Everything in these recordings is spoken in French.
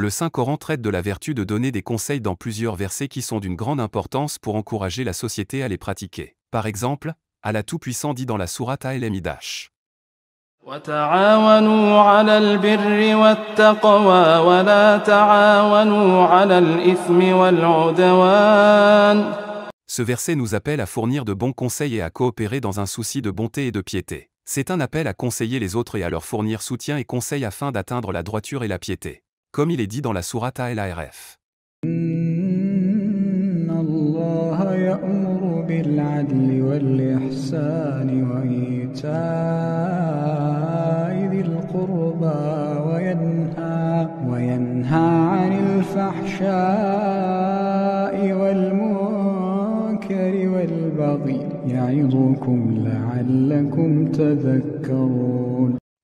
le Saint-Coran traite de la vertu de donner des conseils dans plusieurs versets qui sont d'une grande importance pour encourager la société à les pratiquer. Par exemple, Allah Tout-Puissant dit dans la Sourate al emidash Ce verset nous appelle à fournir de bons conseils et à coopérer dans un souci de bonté et de piété. C'est un appel à conseiller les autres et à leur fournir soutien et conseils afin d'atteindre la droiture et la piété comme il est dit dans la sourate Al-Arf.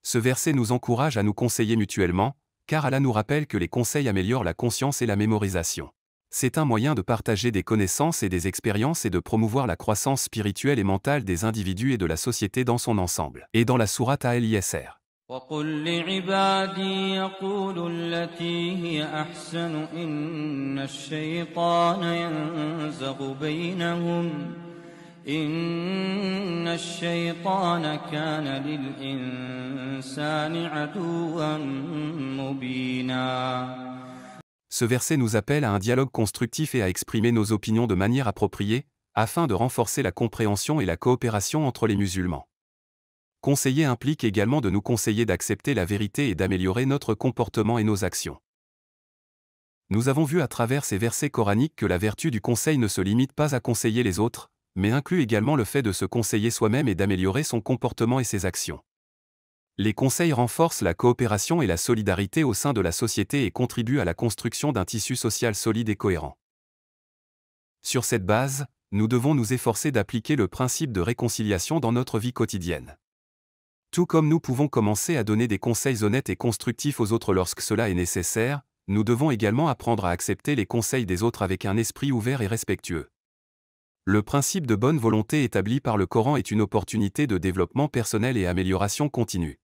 Ce verset nous encourage à nous conseiller mutuellement, car Allah nous rappelle que les conseils améliorent la conscience et la mémorisation. C'est un moyen de partager des connaissances et des expériences et de promouvoir la croissance spirituelle et mentale des individus et de la société dans son ensemble. Et dans la sourate à LISR. « ce verset nous appelle à un dialogue constructif et à exprimer nos opinions de manière appropriée, afin de renforcer la compréhension et la coopération entre les musulmans. Conseiller implique également de nous conseiller d'accepter la vérité et d'améliorer notre comportement et nos actions. Nous avons vu à travers ces versets coraniques que la vertu du conseil ne se limite pas à conseiller les autres, mais inclut également le fait de se conseiller soi-même et d'améliorer son comportement et ses actions. Les conseils renforcent la coopération et la solidarité au sein de la société et contribuent à la construction d'un tissu social solide et cohérent. Sur cette base, nous devons nous efforcer d'appliquer le principe de réconciliation dans notre vie quotidienne. Tout comme nous pouvons commencer à donner des conseils honnêtes et constructifs aux autres lorsque cela est nécessaire, nous devons également apprendre à accepter les conseils des autres avec un esprit ouvert et respectueux. Le principe de bonne volonté établi par le Coran est une opportunité de développement personnel et amélioration continue.